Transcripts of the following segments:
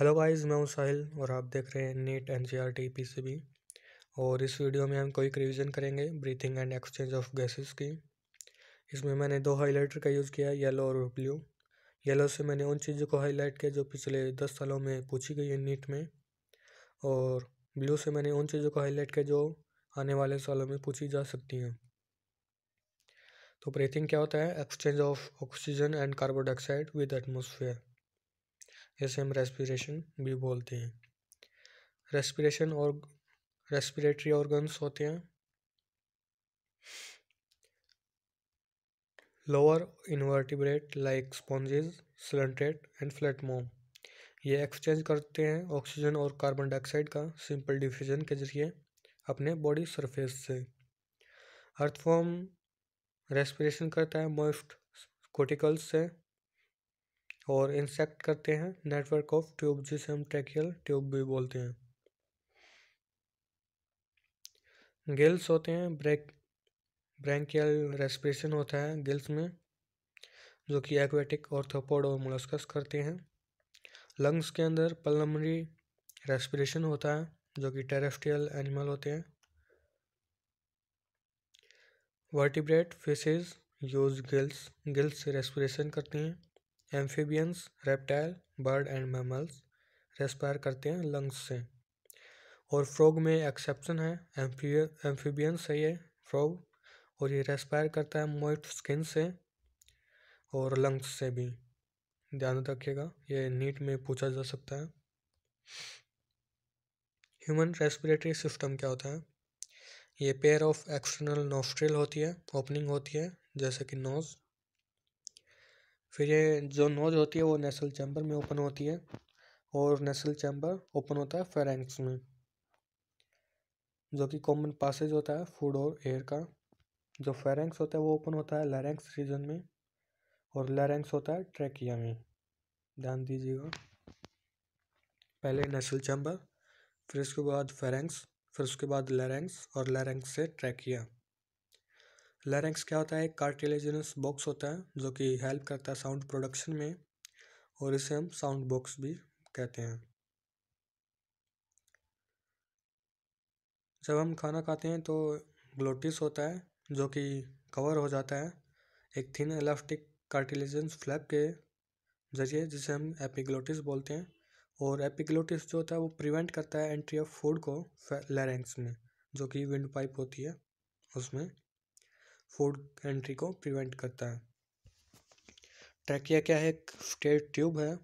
Hello guys मैं हूं साहिल और आप देख रहे हैं NEET N C R T P C B और इस वीडियो में हम कोई रिविज़न करेंगे breathing and exchange of gases की इसमें मैंने दो हाईलाइटर का यूज़ किया येलो और ब्लू येलो से मैंने उन चीज़ों को हाईलाइट किया जो पिछले दस सालों में पूछी गई है नीट में और ब्लू से मैंने उन चीज़ों को हाईलाइट किया जो आने वाले सालों में पूछी जा सकती हैं तो ब्रीथिंग क्या होता है exchange of oxygen and carbon dioxide with atmosphere इसे हम रेस्पिरेशन भी बोलते हैं रेस्पिरेशन और रेस्पिरेटरी ऑर्गन्स होते हैं lower invertebrate like sponges coelenterate and flatworm ये एक्सचेंज करते हैं ऑक्सीजन और कार्बन डाइऑक्साइड का सिंपल डिफ्यूजन के जरिए अपने बॉडी सरफेस से अर्थफॉर्म रेस्पिरेशन करता है मोइस्ट कोटिकल्स से और इंसेक्ट करते हैं नेटवर्क ऑफ ट्यूब जिसे हम ट्रैकियल ट्यूब भी बोलते हैं गिल्स होते हैं ब्रेक ब्रैंकियल रेस्पिरेशन होता है गिल्स में जो कि एक्वेटिक ऑर्थोपोड और मुलस्कस करते हैं लंग्स के अंदर पलमरी रेस्पिरेशन होता है जो कि टेरेस्ट्रियल एनिमल होते हैं vertebrate fishes use gills gills respiration करते हैं amphibians reptile bird and mammals respire करते हैं लंग्स से और फ्रॉग में एक्सेप्शन है एम्फीबियंस है ये फ्रॉग और ये रेस्पायर करता है मोइट स्किन से और लंग्स से भी ध्यान रखिएगा ये नीट में पूछा जा सकता है ह्यूमन रेस्पिरेटरी सिस्टम क्या होता है ये पेयर ऑफ एक्सटर्नल नोस्ट्रिल होती है ओपनिंग होती है जैसे कि नोज फिर ये जो नोज होती है वो नेसल चैम्बर में ओपन होती है और नेसल चैम्बर ओपन होता है फेरेंक्स में जो कि कॉमन पासेज होता है फूड और एयर का जो फेरेंक्स होता है वो ओपन होता है लैरेंक्स रीजन में और लैरेंक्स होता है ट्रैकिया में ध्यान दीजिएगा पहले नेसल चैम्बर फिर उसके बाद फेरेंक्स फिर उसके बाद लैरेंक्स और लैरेंक्स से ट्रैकिया लैरेंक्स क्या होता है एक कार्टिलेजनस बॉक्स होता है जो कि हेल्प करता है साउंड प्रोडक्शन में और इसे हम साउंड बॉक्स भी कहते हैं जब हम खाना खाते हैं तो ग्लोटिस होता है जो कि कवर हो जाता है एक थिन इलास्टिक कार्टिलेजेंस फ्लैप के जरिए जिसे हम एपिग्लोटिस बोलते हैं और एपिग्लोटिस जो होता है वो प्रिवेंट करता है एंट्री ऑफ फूड को लैरेंक्स में जो कि विंड पाइप होती है उसमें फूड एंट्री को प्रिवेंट करता है ट्रैकिया क्या है एक स्टेट ट्यूब है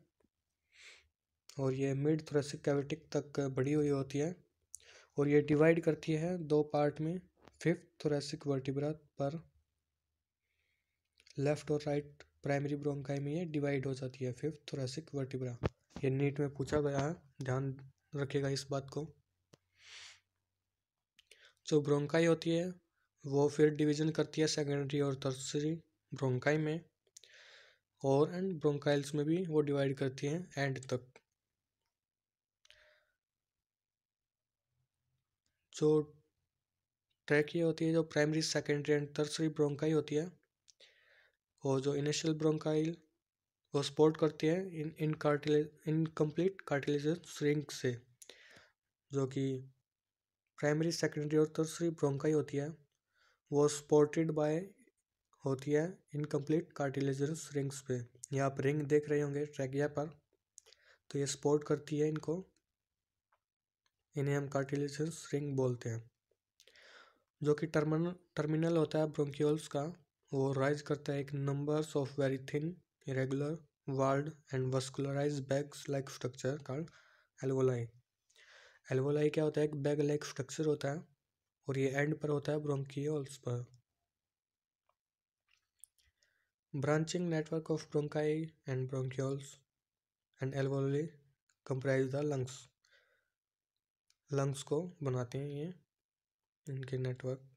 और ये मिड थ्रेसिक कैविटिक तक बढ़ी हुई होती है और ये डिवाइड करती है दो पार्ट में फिफ्थ थोरेसिक वर्टिब्रा पर लेफ्ट और राइट प्राइमरी ब्रोंकाई में ये डिवाइड हो जाती है फिफ्थ थोरेसिक वर्टिब्रा ये नीट में पूछा गया है ध्यान रखेगा इस बात को जो ब्रोंकाई होती है वो फिर डिवीज़न करती है सेकेंडरी और तर्सरी ब्रोंकाई में और एंड ब्रोंकाइल्स में भी वो डिवाइड करती हैं एंड तक जो ट्रैक ये होती है जो primary secondary and tertiary bronchi होती है और जो इनिशियल ब्रोंकाइल वो सपोर्ट करती है इन इन कार्टिले इनकम्प्लीट कार्टिलेज श्रिंक से जो कि प्राइमरी सेकेंडरी और तर्सरी ब्रोंकाई होती है वो सपोर्टेड बाय होती है इनकम्प्लीट कार्टिलेजरस रिंग्स पे ये आप रिंग देख रहे होंगे ट्रैकिया पर तो ये सपोर्ट करती है इनको इन्हें हम कार्टिलेजरस रिंग बोलते हैं जो कि टर्मिनल टर्मिनल होता है ब्रोंक्यूल्स का वो राइज करता है एक numbers of very thin irregular walled and vascularised bags like structure called alveoli alveoli क्या होता है एक बैग लाइक स्ट्रक्चर होता है और ये एंड पर होता है ब्रोंकियोल्स पर branching network of bronchi and bronchioles and alveoli comprise the lungs lungs को बनाते हैं ये इनके नेटवर्क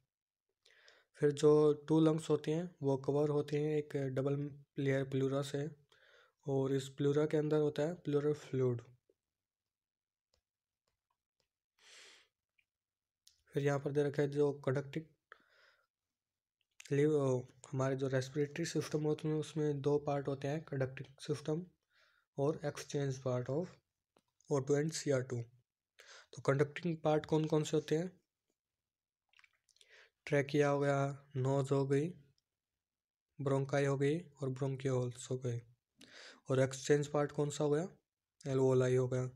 फिर जो टू लंग्स होते हैं वो कवर होते हैं एक डबल लेयर प्लूरा से और इस प्लूरा के अंदर होता है प्लूरल फ्लूड फिर यहाँ पर दे रखा है जो कंडक्टिव लिव हमारे जो रेस्पिरेटरी सिस्टम होते हैं उसमें दो पार्ट होते हैं कॉडक्टिक सिस्टम और exchange part of O two and C R two तो कंडक्टिंग पार्ट कौन कौन से होते हैं ट्रैकिया हो गया नोज हो गई ब्रोंकाई हो गई और ब्रोंकियोल्स हो गए और एक्सचेंज पार्ट कौन सा हो गया एलवोलाई हो गया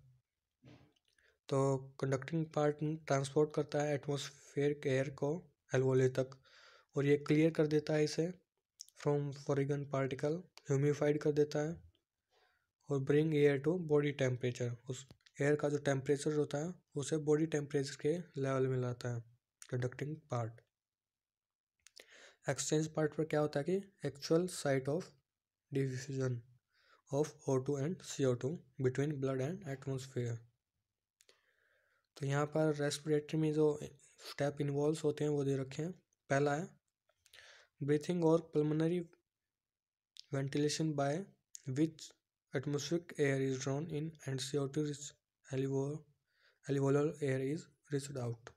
तो कंडक्टिंग पार्ट ट्रांसपोर्ट करता है एटमोसफेयर के एयर को एलवोले तक और ये क्लियर कर देता है इसे फ्रॉम फॉरिगन पार्टिकल ह्यूमिफाइड कर देता है और bring air to body temperature उस एयर का जो टेम्परेचर होता है उसे बॉडी टेम्परेचर के लेवल में लाता है कंडक्टिंग पार्ट एक्सचेंज पार्ट पर क्या होता है कि actual site of diffusion of O two and C O two between blood and atmosphere तो यहाँ पर रेस्पिरेटरी में जो स्टेप इन्वॉल्व होते हैं वो दे रखे हैं पहला है ब्रीथिंग और pulmonary ventilation by which atmospheric air is drawn in and C O two alveolar air is released out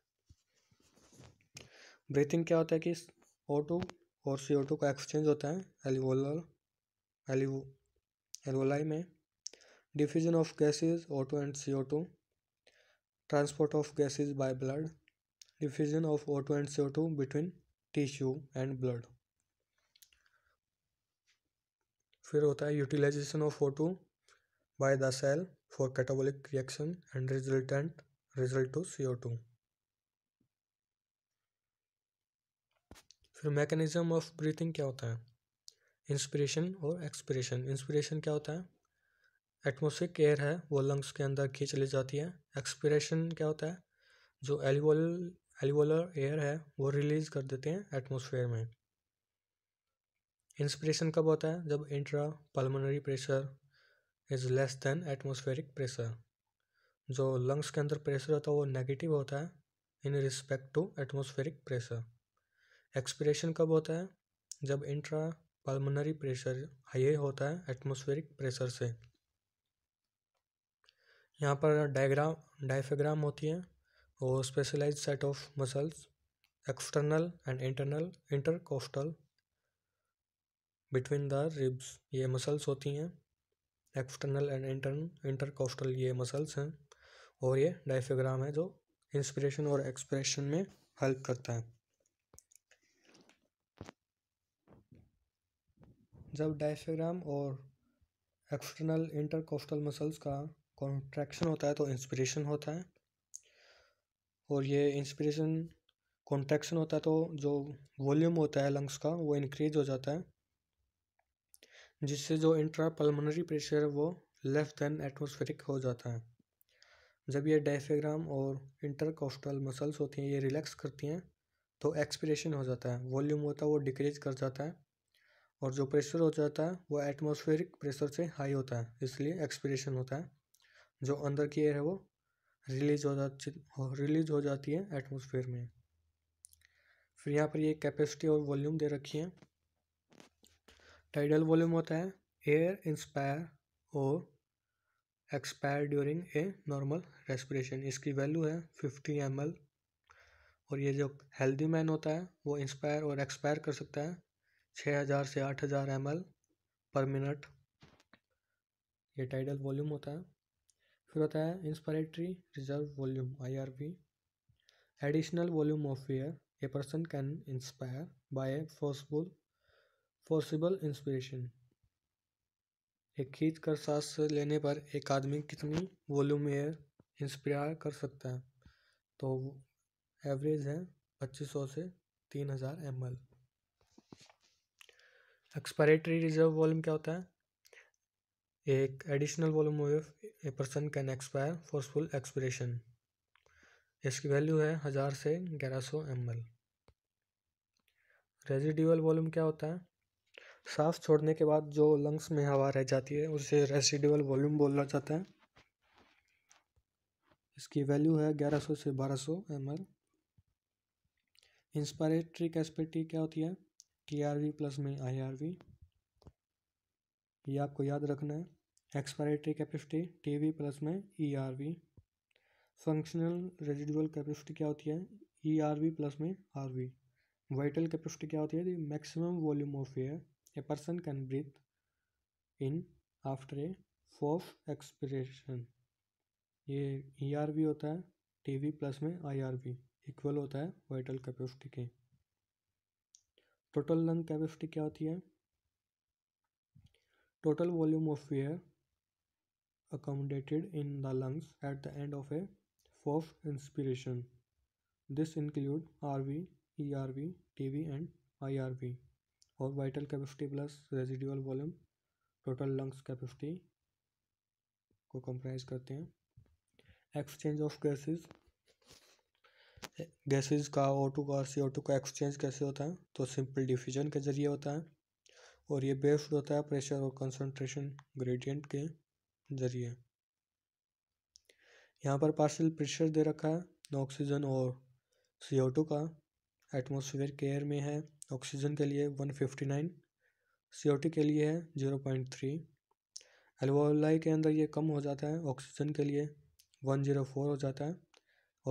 breathing क्या होता है कि ओ टू और सी ओ टू का एक्सचेंज होता है एलिवोलर एलिवो एलवोलाई में diffusion of gases O two and C O two transport of gases by blood, diffusion of O2 and CO2 between tissue and blood. फिर होता है utilisation of O two by the cell for catabolic reaction and resultant result to C O two फिर mechanism of breathing क्या होता है inspiration और expiration inspiration क्या होता है एटमोसफिक एयर है वो लंग्स के अंदर खींच ली जाती है एक्सपिरेशन क्या होता है जो एलिवल एलिवलर एयर है वो रिलीज़ कर देते हैं एटमोसफेयर में इंस्पिरेशन कब होता है जब intra pulmonary pressure is less than atmospheric pressure जो लंग्स के अंदर प्रेशर होता है वो नेगेटिव होता है in respect to atmospheric pressure expiration कब होता है जब इंट्रा पल्मोनरी प्रेशर हाई होता है एटमोसफेरिक प्रेशर से यहाँ पर डायग्राम डायफेग्राम होती है वो specialised set of muscles external and internal intercostal between the ribs ये मसल्स होती हैं एक्सटर्नल एंड इंटरन इंटरकोस्टल ये मसल्स हैं और ये डायफेग्राम है जो इंस्पिरेशन और एक्सप्रेशन में हेल्प करता है जब डायफ्राम और एक्सटर्नल इंटरकोस्टल मसल्स का कॉन्ट्रैक्शन होता है तो इंस्पिरेशन होता है और ये इंस्पिरेशन कॉन्ट्रैक्शन होता है तो जो वॉल्यूम होता है लंग्स का वो इंक्रीज हो जाता है जिससे जो इंट्रा पल्मोनरी प्रेशर है वो लेस देन एटमोस्फेरिक हो जाता है जब ये डायफ्राम और इंटरकोस्टल मसल्स होती हैं ये रिलैक्स करती हैं तो एक्सपिरेशन हो जाता है वॉल्यूम होता है वो डिक्रीज कर जाता है और जो प्रेशर हो जाता है वो एटमॉस्फेरिक प्रेशर से हाई होता है इसलिए एक्सपिरेशन होता है जो अंदर की एयर है वो रिलीज हो जाती रिलीज हो जाती है एटमोसफेयर में फिर यहाँ पर ये कैपेसिटी और वॉल्यूम दे रखी है टाइडल वॉल्यूम होता है एयर इंस्पायर और expire during a normal respiration इसकी वैल्यू है फिफ्टी एम और ये जो हेल्दी मैन होता है वो इंस्पायर और एक्सपायर कर सकता है छः हज़ार से आठ हज़ार एम पर मिनट ये टाइडल वॉल्यूम होता है फिर होता है inspiratory reserve volume I R V additional volume of air a person can inspire by a forcible forcible inspiration एक खींच कर सांस लेने पर एक आदमी कितनी वॉल्यूम एयर इंस्पायर कर सकता है तो एवरेज है पच्चीस सौ से तीन हजार एम एक्सपायरेटरी रिजर्व वॉल्यूम क्या होता है एक additional volume of a person can expire forceful expiration इसकी वैल्यू है हज़ार से ग्यारह सौ एम एल रेजिडिवल वॉल्यूम क्या होता है सांस छोड़ने के बाद जो लंग्स में हवा रह जाती है उसे रेजिडिवल वॉल्यूम बोला जाता है इसकी वैल्यू है ग्यारह सौ से बारह सौ एम एल इंस्पायरेटरी कैपेसिटी क्या होती है टी आर वी प्लस में आई आर वी ये आपको याद रखना है expiratory capacity T V plus में E R V functional residual capacity क्या होती है ई आर वी प्लस में आर वी वाइटल कैपेसिटी क्या होती है maximum volume of air a person can breathe in after a forced expiration ये E R we होता है टी वी प्लस में आई आर वी इक्वल होता है वाइटल कैपेसिटी के टोटल लंग कैपेसिटी क्या होती है total volume of air accommodated in the lungs at the end of a fourth inspiration. This include RV, ERV, TV and IRV or vital capacity plus residual volume total lungs capacity को comprise करते हैं exchange of gases gases का ओ two का सी O two का exchange कैसे होता है तो सिंपल डिफ्यूजन के जरिए होता है और ये बेस्ड होता है प्रेशर और कंसंट्रेशन ग्रेडियंट के जरिए यहाँ पर पार्सल प्रेशर दे रखा है ऑक्सीजन और सी का एटमोसफियर केयर में है ऑक्सीजन के लिए वन फिफ्टी नाइन सी के लिए है ज़ीरो पॉइंट थ्री एलवोलाई के अंदर ये कम हो जाता है ऑक्सीजन के लिए वन ज़ीरो फोर हो जाता है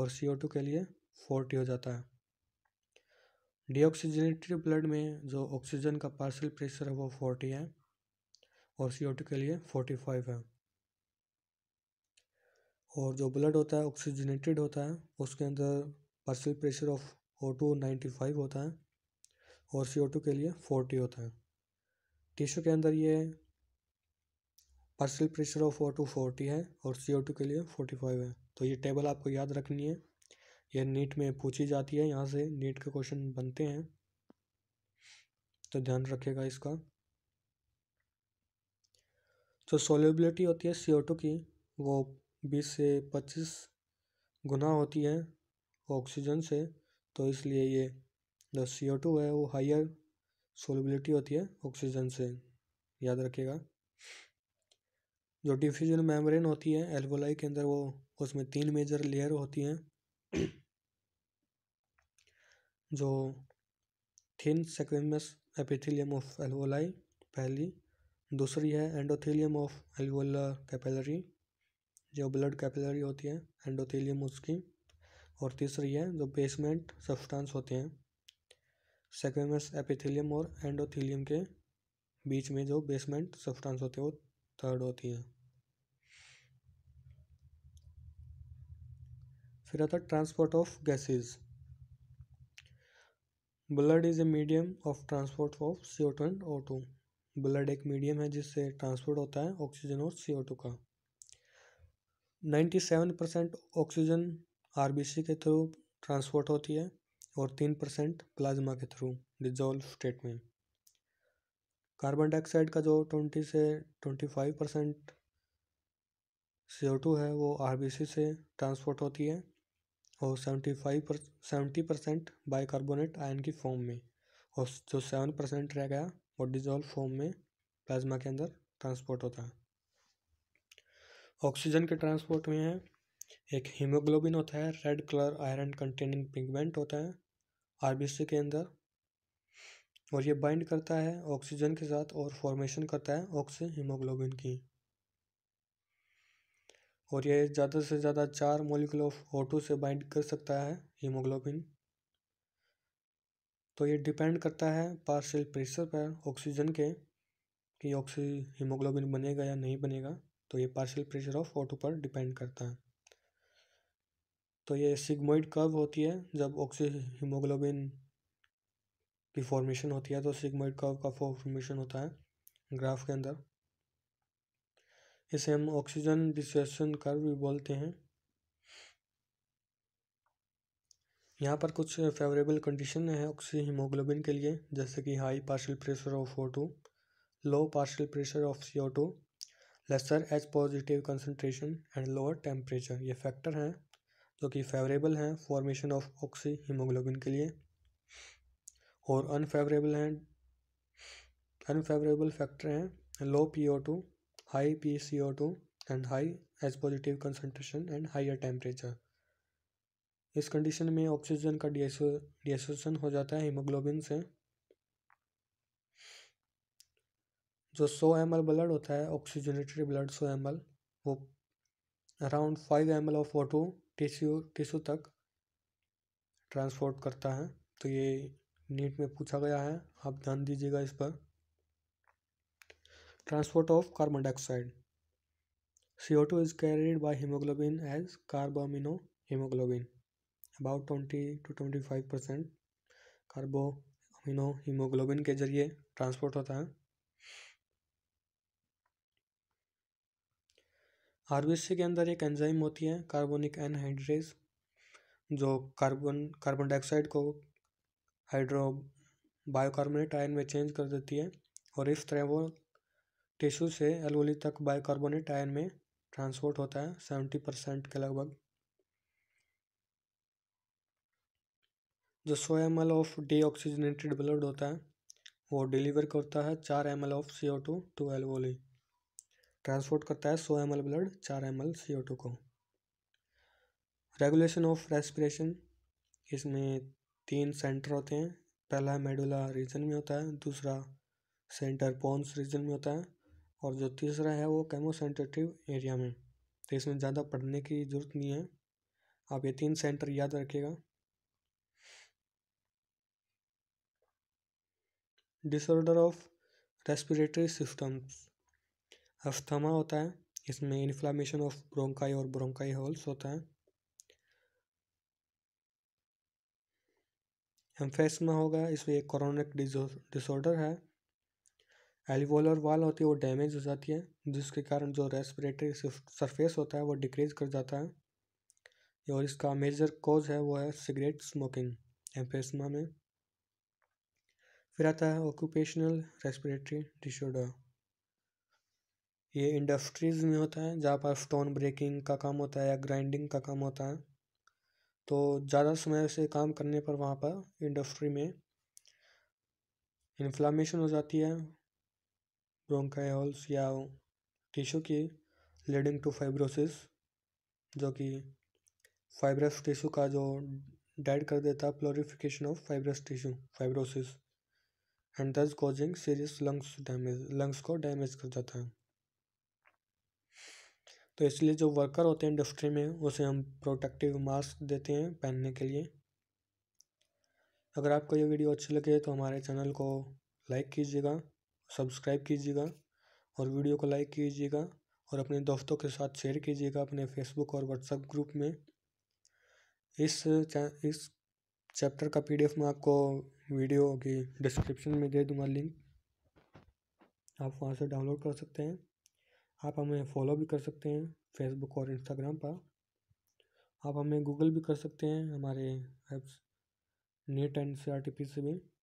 और सी के लिए फोर्टी हो जाता है डीऑक्सीजनेटेड ब्लड में जो ऑक्सीजन का पार्सल प्रेशर है वो फोर्टी है और सी के लिए फोर्टी फाइव है और जो ब्लड होता है ऑक्सीजनेटेड होता है उसके अंदर partial pressure of O two ninety five होता है और सी ओ टू के लिए फोर्टी होता है टिश्यू के अंदर ये partial pressure of O two forty है और सी ओ टू के लिए फोर्टी फाइव है तो ये टेबल आपको याद रखनी है यह नीट में पूछी जाती है यहाँ से नीट के क्वेश्चन बनते हैं तो ध्यान रखिएगा इसका जो सोलेबिलिटी होती है सी ओ टू की वो बीस से पच्चीस गुना होती है ऑक्सीजन से तो इसलिए ये जो सी ओ टू है वो हायर सोलबिलिटी होती है ऑक्सीजन से याद रखिएगा जो डिफ्यूजन मेम्ब्रेन होती है एल्वोलाई के अंदर वो उसमें तीन मेजर लेयर होती हैं जो thin squamous epithelium of alveoli पहली दूसरी है एंडोथेलियम ऑफ एल्वोलर कैपेलरी जो ब्लड कैपिलरी होती है एंडोथेलियम उसकी और तीसरी है जो बेसमेंट सब्सटेंस होते हैं सेक्वेमस एपिथेलियम और एंडोथेलियम के बीच में जो बेसमेंट सब्सटेंस होते हैं वो थर्ड होती है फिर आता transport of gases blood is a medium of transport of C O two and O two blood एक मीडियम है जिससे ट्रांसपोर्ट होता है ऑक्सीजन और सी ओ टू का ninety seven percent oxygen R के थ्रू ट्रांसपोर्ट होती है और तीन परसेंट प्लाज्मा के थ्रू डिजोल्व स्टेट में कार्बन डाइऑक्साइड का जो ट्वेंटी से twenty five percent C two है वो आर से ट्रांसपोर्ट होती है और सेवेंटी फाइव पर seventy percent bicarbonate ion की फॉर्म में और जो सेवन परसेंट रह गया वो डिजोल्व फॉर्म में प्लाज्मा के अंदर ट्रांसपोर्ट होता है ऑक्सीजन के ट्रांसपोर्ट में है एक हीमोग्लोबिन होता है red colour iron containing pigment होता है आरबीसी के अंदर और ये बाइंड करता है ऑक्सीजन के साथ और फॉर्मेशन करता है ऑक्सी हीमोग्लोबिन की और ये ज़्यादा से ज़्यादा चार मोलिकुल ऑफ ऑटो से बाइंड कर सकता है हीमोग्लोबिन तो ये डिपेंड करता है पार्शियल प्रेशर पर ऑक्सीजन के कि ऑक्सी हीमोग्लोबिन बनेगा या नहीं बनेगा तो ये पार्शियल प्रेशर ऑफ ऑटो पर डिपेंड करता है तो ये सिग्मोइड कर्व होती है जब ऑक्सी हीमोग्लोबिन की फॉर्मेशन होती है तो सिग्मोइड कर्व का फॉर्मेशन होता है ग्राफ के अंदर इसे हम ऑक्सीजन डिसन कर्व भी बोलते हैं यहाँ पर कुछ फेवरेबल कंडीशन है ऑक्सी हीमोग्लोबिन के लिए जैसे कि high partial pressure of O two low partial pressure of C O two lesser H positive concentration and lower temperature ये फैक्टर हैं जो कि फेवरेबल हैं फॉर्मेशन ऑफ ऑक्सी हीमोग्लोबिन के लिए और अनफेवरेबल हैं अनफेवरेबल फैक्टर हैं low P O two high P C O two and high H positive concentration and higher temperature इस कंडीशन में ऑक्सीजन का डी हो जाता है हीमोग्लोबिन से जो सौ एम ब्लड होता है ऑक्सीजनेटेड ब्लड सौ एम वो around five M of water tissue tissue तक ट्रांसपोर्ट करता है तो ये नीट में पूछा गया है आप ध्यान दीजिएगा इस पर transport of carbon dioxide C O two is carried by haemoglobin as carbamino haemoglobin about twenty to twenty five percent carbo amino haemoglobin के जरिए ट्रांसपोर्ट होता है आर के अंदर एक एंजाइम होती है कार्बोनिक एनहाइड्रेज जो कार्बन कार्बन डाइऑक्साइड को हाइड्रो बायोकार्बोनेट आयन में चेंज कर देती है और इस तरह वो टिश्यू से एलवोली तक बायोकार्बोनेट आयन में ट्रांसपोर्ट होता है सेवेंटी परसेंट के लगभग जो सौ M L of oxygenated blood होता है वो डिलीवर करता है चार M L of C O two to alveoli transport करता है सौ एम ब्लड चार एम एल को रेगुलेशन ऑफ रेस्पिरेशन इसमें तीन सेंटर होते हैं पहला मेडुला रीजन में होता है दूसरा सेंटर पॉन्स रीजन में होता है और जो तीसरा है वो कैमोसेंटेटिव एरिया में तो इसमें ज़्यादा पढ़ने की ज़रूरत नहीं है आप ये तीन सेंटर याद रखिएगा disorder of respiratory systems asthma होता है इसमें इन्फ्लामेशन ऑफ ब्रोंकाई और ब्रोंकाई होल्स होता है एम्फेसमा होगा इसमें एक कॉरोनिक डिसऑर्डर है एलिवोलर वाल होती है वो डैमेज हो जाती है जिसके कारण जो रेस्पिरेटरी सरफेस होता है वो डिक्रीज कर जाता है और इसका मेजर कॉज है वो है सिगरेट स्मोकिंग एम्फेसमा में फिर आता है ऑक्यूपेशनल रेस्पिरेटरी डिसऑर्डर ये इंडस्ट्रीज़ में होता है जहाँ पर स्टोन ब्रेकिंग का काम होता है या ग्राइंडिंग का काम होता है तो ज़्यादा समय से काम करने पर वहाँ पर इंडस्ट्री में इन्फ्लामेशन हो जाती है ब्रोंकाइल्स या टिश्यू की लीडिंग टू फाइब्रोसिस जो कि फाइब्रस टिश्यू का जो डेड कर देता है proliferation of fibrous tissue fibrosis and thus causing serious lungs damage lungs को डैमेज कर जाता है तो इसलिए जो वर्कर होते हैं इंडस्ट्री में उसे हम प्रोटेक्टिव मास्क देते हैं पहनने के लिए अगर आपको ये वीडियो अच्छी लगे तो हमारे चैनल को लाइक कीजिएगा सब्सक्राइब कीजिएगा और वीडियो को लाइक कीजिएगा और अपने दोस्तों के साथ शेयर कीजिएगा अपने फेसबुक और व्हाट्सएप ग्रुप में इस इस चैप्टर का पीडीएफ मैं आपको वीडियो की डिस्क्रिप्शन में दे दूंगा लिंक आप वहाँ से डाउनलोड कर सकते हैं आप हमें फॉलो भी कर सकते हैं फेसबुक और इंस्टाग्राम पर आप हमें गूगल भी कर सकते हैं हमारे apps NEET and C R T P से भी